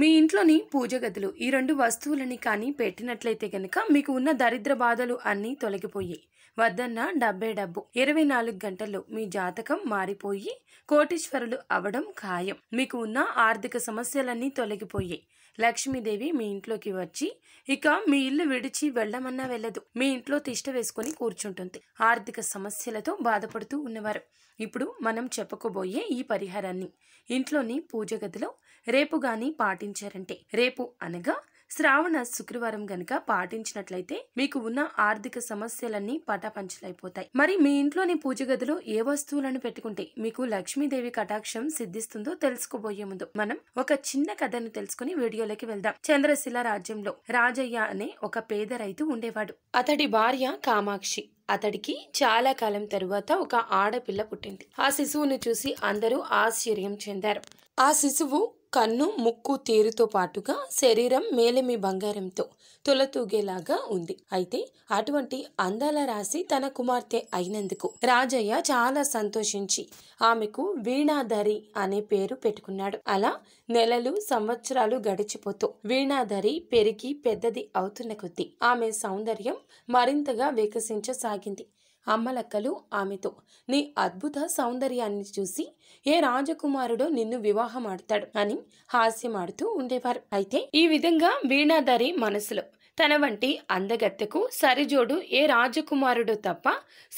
మీ ఇంట్లోని పూజ గదులు ఈ రెండు వస్తువులని కానీ పెట్టినట్లయితే కనుక మీకు ఉన్న దరిద్ర బాధలు అన్నీ తొలగిపోయి వద్దన్న డబ్బే డబ్బు ఇరవై నాలుగు గంటల్లో మీ జాతకం మారిపోయి కోటీశ్వరులు అవడం ఖాయం మీకు ఉన్న ఆర్థిక సమస్యలన్నీ తొలగిపోయాయి లక్ష్మీదేవి మీ ఇంట్లోకి వచ్చి ఇక మీ ఇల్లు విడిచి వెళ్ళమన్నా వెళ్ళదు మీ ఇంట్లో తిష్ట వేసుకొని కూర్చుంటుంది ఆర్థిక సమస్యలతో బాధపడుతూ ఉన్నవారు ఇప్పుడు మనం చెప్పుకోబోయే ఈ పరిహారాన్ని ఇంట్లోని పూజ గదిలో రేపు గాని పాటించారంటే రేపు అనగా శ్రావణ శుక్రవారం గనక పాటించినట్లయితే మీకు ఉన్న ఆర్థిక సమస్యలన్నీ పటాపంచలైపోతాయి మరి మీ ఇంట్లోని పూజ గదిలో ఏ వస్తువులను పెట్టుకుంటే మీకు లక్ష్మీదేవి కటాక్షం సిద్ధిస్తుందో తెలుసుకోబోయే ముందు మనం ఒక చిన్న కథను తెలుసుకుని వీడియోలోకి వెళ్దాం చంద్రశిల రాజ్యంలో రాజయ్య అనే ఒక పేద రైతు ఉండేవాడు అతడి భార్య కామాక్షి అతడికి చాలా కాలం తరువాత ఒక ఆడపిల్ల పుట్టింది ఆ శిశువును చూసి అందరూ ఆశ్చర్యం చెందారు ఆ శిశువు కన్ను ముక్కు తీరుతో పాటుగా శరీరం మేలిమి బంగారంతో తొలతూగేలాగా ఉంది అయితే అటువంటి అందాల రాశి తన కుమార్తె అయినందుకు రాజయ్య చాలా సంతోషించి ఆమెకు వీణాధరి అనే పేరు పెట్టుకున్నాడు అలా నెలలు సంవత్సరాలు గడిచిపోతూ వీణాధరి పెరిగి పెద్దది అవుతున్న కొద్దీ ఆమె సౌందర్యం మరింతగా వికసించసాగింది అమ్మలక్కలు ఆమెతో నీ అద్భుత సౌందర్యాన్ని చూసి ఏ రాజకుమారుడో నిన్ను వివాహమాడతాడు అని హాస్యమాడుతూ ఉండేవారు అయితే ఈ విధంగా వీణాధరి మనసులో తన వంటి అందగత్తెకు సరిజోడు ఏ రాజకుమారుడు తప్ప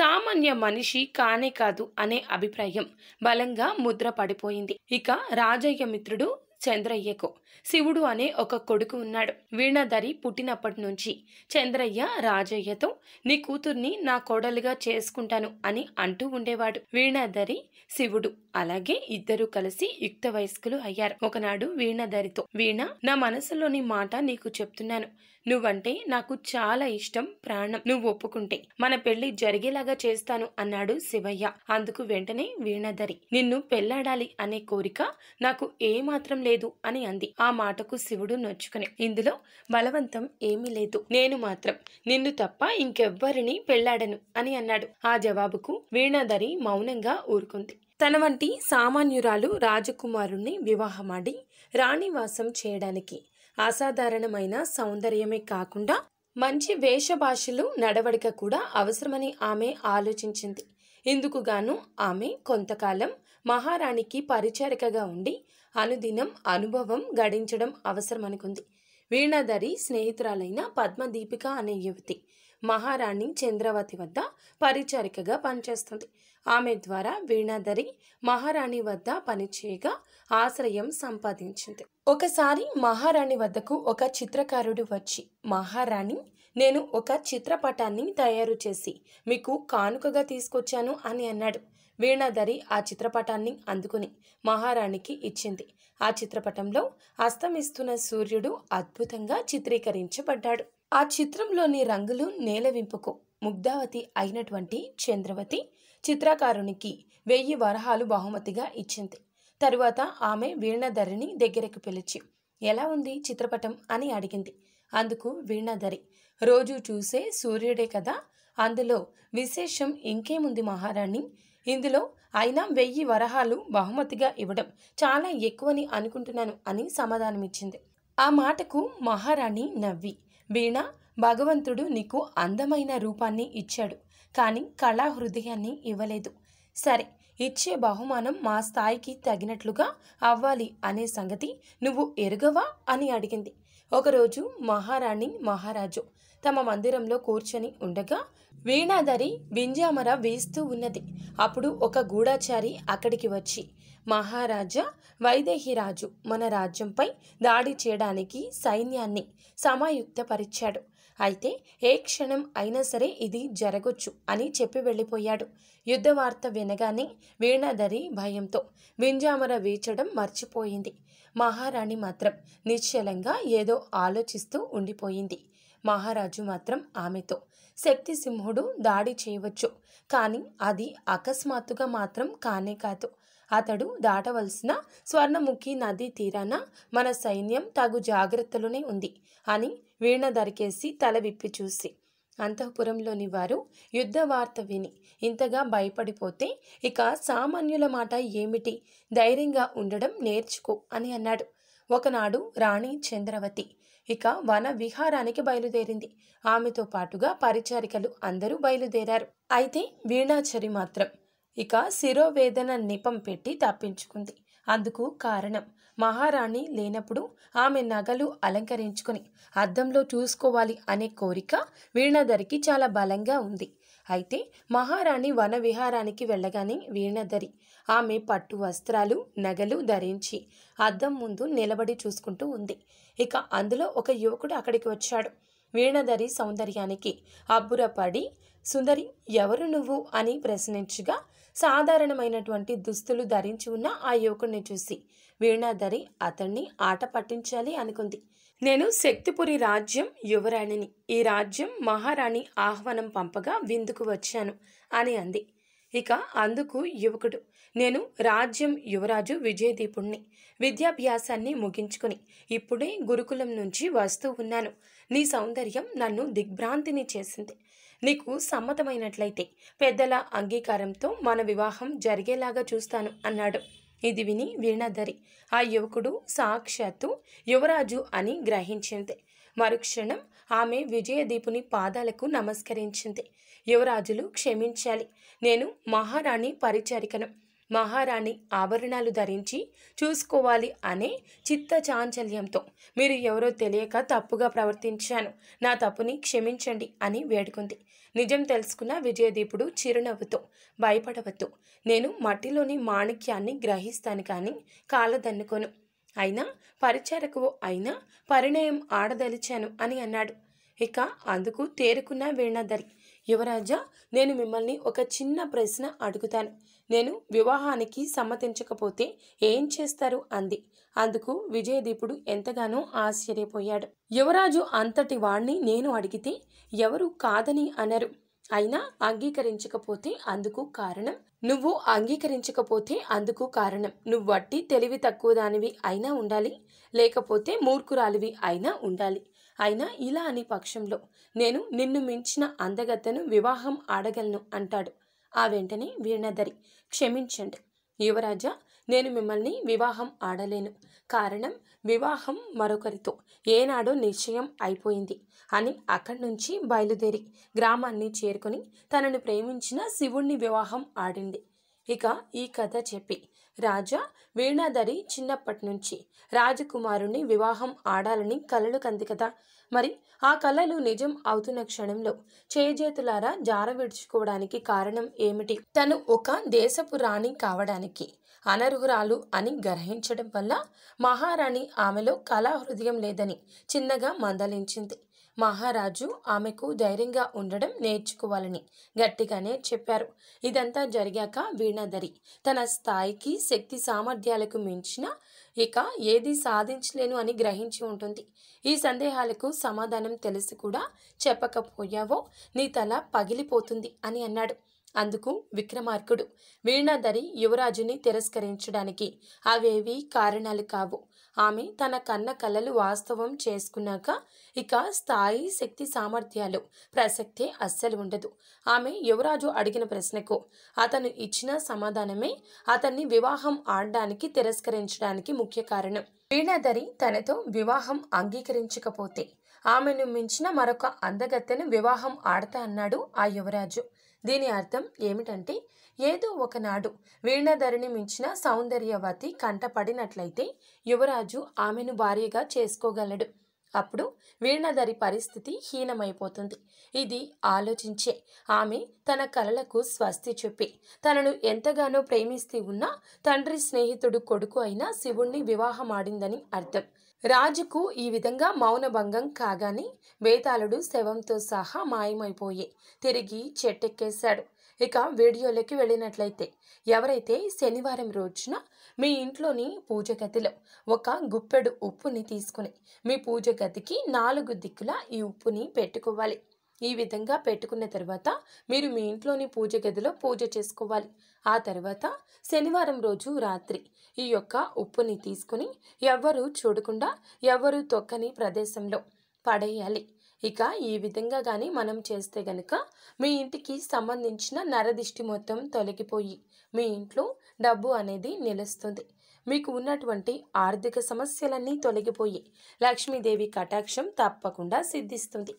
సామాన్య మనిషి కానే కాదు అనే అభిప్రాయం బలంగా ముద్ర పడిపోయింది ఇక రాజయ్య మిత్రుడు చంద్రయ్యకు శివుడు అనే ఒక కొడుకు ఉన్నాడు వీణాధరి పుట్టినప్పటి నుంచి చంద్రయ్య రాజయ్యతో నీ కూతుర్ని నా కోడలుగా చేసుకుంటాను అని అంటూ ఉండేవాడు వీణాధరి శివుడు అలాగే ఇద్దరు కలిసి యుక్త వయస్కులు అయ్యారు ఒకనాడు వీణాధరితో వీణ నా మనసులోని మాట నీకు చెప్తున్నాను నువ్వంటే నాకు చాలా ఇష్టం ప్రాణం నువ్వు ఒప్పుకుంటే మన పెళ్లి జరిగేలాగా చేస్తాను అన్నాడు శివయ్య అందుకు వెంటనే వీణధరి నిన్ను పెళ్లాడాలి అనే కోరిక నాకు ఏమాత్రం లేదు అని అంది ఆ మాటకు శివుడు నొచ్చుకుని ఇందులో బలవంతం ఏమీ లేదు నేను మాత్రం నిన్ను తప్ప ఇంకెవ్వరిని పెళ్లాడను అని అన్నాడు ఆ జవాబుకు వీణధరి మౌనంగా ఊరుకుంది తన వంటి సామాన్యురాలు రాజకుమారుణ్ణి వివాహమాడి రాణివాసం చేయడానికి అసాధారణమైన సౌందర్యమే కాకుండా మంచి వేషభాషలు నడవడిక కూడా అవసరమని ఆమె ఆలోచించింది ఇందుకుగాను ఆమె కొంతకాలం మహారాణికి పరిచారికగా ఉండి అనుదినం అనుభవం గడించడం అవసరమనుకుంది వీణాధరి స్నేహితురాలైన పద్మదీపిక అనే యువతి మహారాణి చంద్రవతి వద్ద పరిచారికగా పనిచేస్తుంది ఆమె ద్వారా వీణాధరి మహారాణి వద్ద పనిచేయగా ఆశ్రయం సంపాదించింది ఒకసారి మహారాణి వద్దకు ఒక చిత్రకారుడు వచ్చి మహారాణి నేను ఒక చిత్రపటాన్ని తయారు చేసి మీకు కానుకగా తీసుకొచ్చాను అని అన్నాడు వీణాధరి ఆ చిత్రపటాన్ని అందుకుని మహారాణికి ఇచ్చింది ఆ చిత్రపటంలో అస్తమిస్తున్న సూర్యుడు అద్భుతంగా చిత్రీకరించబడ్డాడు ఆ చిత్రంలోని రంగులు నేలవింపుకు ముగ్ధావతి అయినటువంటి చంద్రవతి చిత్రకారునికి వెయ్యి వరహాలు బహుమతిగా ఇచ్చింది తరువాత ఆమె వీణధరిని దగ్గరకు పిలిచి ఎలా ఉంది చిత్రపటం అని అడిగింది అందుకు వీణధరి రోజు చూసే సూర్యుడే కదా అందులో విశేషం ఇంకేముంది మహారాణి ఇందులో అయినా వెయ్యి వరహాలు బహుమతిగా ఇవ్వడం చాలా ఎక్కువని అనుకుంటున్నాను అని సమాధానమిచ్చింది ఆ మాటకు మహారాణి నవ్వి వీణ భగవంతుడు నీకు అందమైన రూపాన్ని ఇచ్చాడు కానీ కళా హృదయాన్ని ఇవ్వలేదు సరే ఇచ్చే బహుమానం మా స్థాయికి తగినట్లుగా అవ్వాలి అనే సంగతి నువ్వు ఎరుగవా అని అడిగింది ఒకరోజు మహారాణి మహారాజు తమ మందిరంలో కూర్చొని ఉండగా వీణాధరి వింజామర వేస్తూ ఉన్నది అప్పుడు ఒక గూఢాచారి అక్కడికి వచ్చి మహారాజా వైదేహిరాజు మన రాజ్యంపై దాడి చేయడానికి సైన్యాన్ని సమాయుక్తపరిచాడు అయితే ఏ క్షణం అయినా సరే ఇది జరగొచ్చు అని చెప్పి వెళ్ళిపోయాడు యుద్ధ వార్త వినగానే వీణాధరి భయంతో వింజామర వీచడం మర్చిపోయింది మహారాణి మాత్రం నిశ్చలంగా ఏదో ఆలోచిస్తూ ఉండిపోయింది మహారాజు మాత్రం ఆమెతో శక్తి సింహుడు దాడి చేయవచ్చు కానీ అది అకస్మాత్తుగా మాత్రం కానే కాదు అతడు దాటవలసిన స్వర్ణముఖి నదీ తీరాన మన సైన్యం తగు జాగ్రత్తలోనే ఉంది అని వీణ దరికేసి తల విప్పి చూసి అంతఃపురంలోని వారు యుద్ధ వార్త విని ఇంతగా భయపడిపోతే ఇక సామాన్యుల మాట ఏమిటి ధైర్యంగా ఉండడం నేర్చుకో అని అన్నాడు ఒకనాడు రాణి చంద్రవతి ఇక వన విహారానికి బయలుదేరింది ఆమెతో పాటుగా పరిచారికలు అందరూ బయలుదేరారు అయితే వీణాచరి మాత్రం ఇక శిరోవేదన నిపం పెట్టి తప్పించుకుంది అందుకు కారణం మహారాణి లేనప్పుడు ఆమె నగలు అలంకరించుకుని అద్దంలో చూసుకోవాలి అనే కోరిక వీణాధరికి చాలా బలంగా ఉంది అయితే మహారాణి వన విహారానికి వెళ్ళగానే వీణధరి ఆమె పట్టు వస్త్రాలు నగలు ధరించి అద్దం ముందు నిలబడి చూసుకుంటూ ఉంది ఇక అందులో ఒక యువకుడు అక్కడికి వచ్చాడు వీణధరి సౌందర్యానికి అబ్బురపడి సుందరి ఎవరు నువ్వు అని ప్రశ్నించగా సాధారణమైనటువంటి దుస్తులు ధరించి ఉన్న ఆ యువకుడిని చూసి వీణాధరి అతన్ని ఆట పట్టించాలి అనుకుంది నేను శక్తిపురి రాజ్యం యువరాణిని ఈ రాజ్యం మహారాణి ఆహ్వానం పంపగా విందుకు వచ్చాను అని అంది ఇక అందుకు యువకుడు నేను రాజ్యం యువరాజు విజయదీపుణ్ణి విద్యాభ్యాసాన్ని ముగించుకుని ఇప్పుడే గురుకులం నుంచి వస్తూ ఉన్నాను నీ సౌందర్యం నన్ను దిగ్భ్రాంతిని చేసింది నీకు సమ్మతమైనట్లయితే పెద్దల అంగీకారంతో మన వివాహం జరిగేలాగా చూస్తాను అన్నాడు ఇది విని వీణాధరి ఆ యువకుడు సాక్షాత్తు యువరాజు అని గ్రహించింది మరుక్షణం ఆమె విజయదీపుని పాదాలకు నమస్కరించింది యువరాజులు క్షమించాలి నేను మహారాణి పరిచారికను మహారాణి ఆభరణాలు ధరించి చూసుకోవాలి అనే చిత్త చాంచల్యంతో మీరు ఎవరో తెలియక తప్పుగా ప్రవర్తించాను నా తప్పుని క్షమించండి అని వేడుకుంది నిజం తెలుసుకున్న విజయదీపుడు చిరునవ్వుతో భయపడవద్దు నేను మట్టిలోని మాణిక్యాన్ని గ్రహిస్తాను కానీ కాలదన్నుకోను అయినా పరిచారకువు అయినా పరిణయం ఆడదలిచాను అని అన్నాడు ఇక అందుకు తేరుకున్న వేణాధరి యువరాజా నేను మిమ్మల్ని ఒక చిన్న ప్రశ్న అడుగుతాను నేను వివాహానికి సమ్మతించకపోతే ఏం చేస్తారు అంది అందుకు విజయదీపుడు ఎంతగానో ఆశ్చర్యపోయాడు యువరాజు అంతటి వాణ్ణి నేను అడిగితే ఎవరు కాదని అనరు అయినా అంగీకరించకపోతే అందుకు కారణం నువ్వు అంగీకరించకపోతే అందుకు కారణం నువ్వు వట్టి తెలివి తక్కువ దానివి అయినా ఉండాలి లేకపోతే మూర్ఖురాలివి అయినా ఉండాలి అయినా ఇలా అని పక్షంలో నేను నిన్ను మించిన అందగతను వివాహం ఆడగలను అంటాడు ఆ వెంటనే వీణదరి క్షమించండి యువరాజ నేను మిమ్మల్ని వివాహం ఆడలేను కారణం వివాహం మరొకరితో ఏనాడో నిశ్చయం అయిపోయింది అని అక్కడి నుంచి బయలుదేరి గ్రామాన్ని చేరుకుని తనను ప్రేమించిన శివుణ్ణి వివాహం ఆడింది ఇక ఈ కథ చెప్పి రాజా వీణాధరి చిన్నప్పటి నుంచి రాజకుమారుణ్ణి వివాహం ఆడాలని కలలు కంది కదా మరి ఆ కళలు నిజం అవుతున్న క్షణంలో చేజేతులారా జార విడుచుకోవడానికి కారణం ఏమిటి తను ఒక దేశపు రాణి కావడానికి అనర్హురాలు అని గ్రహించడం వల్ల మహారాణి ఆమెలో కళా హృదయం లేదని చిన్నగా మందలించింది మహారాజు ఆమెకు ధైర్యంగా ఉండడం నేర్చుకోవాలని గట్టిగానే చెప్పారు ఇదంతా జరిగాక వీణాధరి తన స్థాయికి శక్తి సామర్థ్యాలకు మించిన ఇక ఏది సాధించలేను అని గ్రహించి ఉంటుంది ఈ సందేహాలకు సమాధానం తెలిసి కూడా చెప్పకపోయావో నీ తల పగిలిపోతుంది అని అన్నాడు అందుకు విక్రమార్కుడు వీణాధరి యువరాజుని తిరస్కరించడానికి అవేవి కారణాలు కావు ఆమె తన కన్న కలలు వాస్తవం చేసుకున్నాక ఇక స్థాయి శక్తి సామర్థ్యాలు ప్రసక్తే అస్సలు ఉండదు ఆమె యువరాజు అడిగిన ప్రశ్నకు అతను ఇచ్చిన సమాధానమే అతన్ని వివాహం ఆడడానికి తిరస్కరించడానికి ముఖ్య కారణం వీణాధరి తనతో వివాహం అంగీకరించకపోతే ఆమెను మించిన మరొక అందగత్తెను వివాహం ఆడతా అన్నాడు ఆ యువరాజు దీని అర్థం ఏమిటంటే ఏదో ఒకనాడు వీణధరిని మించిన సౌందర్యవతి కంటపడినట్లయితే యువరాజు ఆమెను భార్యగా చేసుకోగలడు అప్పుడు వీణధరి పరిస్థితి హీనమైపోతుంది ఇది ఆలోచించే ఆమె తన కలలకు స్వస్తి చెప్పి తనను ఎంతగానో ప్రేమిస్తూ ఉన్న తండ్రి స్నేహితుడు కొడుకు అయిన శివుణ్ణి వివాహమాడిందని అర్థం రాజుకు ఈ విధంగా మౌనభంగం కాగానే బేతాళుడు శవంతో సహా మాయమైపోయి తిరిగి చెట్టెక్కేశాడు ఇక వీడియోలోకి వెళ్ళినట్లయితే ఎవరైతే శనివారం రోజున మీ ఇంట్లోని పూజ గదిలో ఒక గుప్పెడు ఉప్పుని తీసుకుని మీ పూజ గదికి నాలుగు దిక్కుల ఈ ఉప్పుని పెట్టుకోవాలి ఈ విధంగా పెట్టుకున్న తర్వాత మీరు మీ ఇంట్లోని పూజ గదిలో పూజ చేసుకోవాలి ఆ తర్వాత శనివారం రోజు రాత్రి ఈ యొక్క ఉప్పుని తీసుకుని ఎవ్వరూ చూడకుండా ఎవ్వరూ తొక్కని ప్రదేశంలో పడేయాలి ఇక ఈ విధంగా కానీ మనం చేస్తే గనుక మీ ఇంటికి సంబంధించిన నరదిష్టి మొత్తం తొలగిపోయి మీ ఇంట్లో డబ్బు అనేది నిలుస్తుంది మీకు ఉన్నటువంటి ఆర్థిక సమస్యలన్నీ తొలగిపోయి లక్ష్మీదేవి కటాక్షం తప్పకుండా సిద్ధిస్తుంది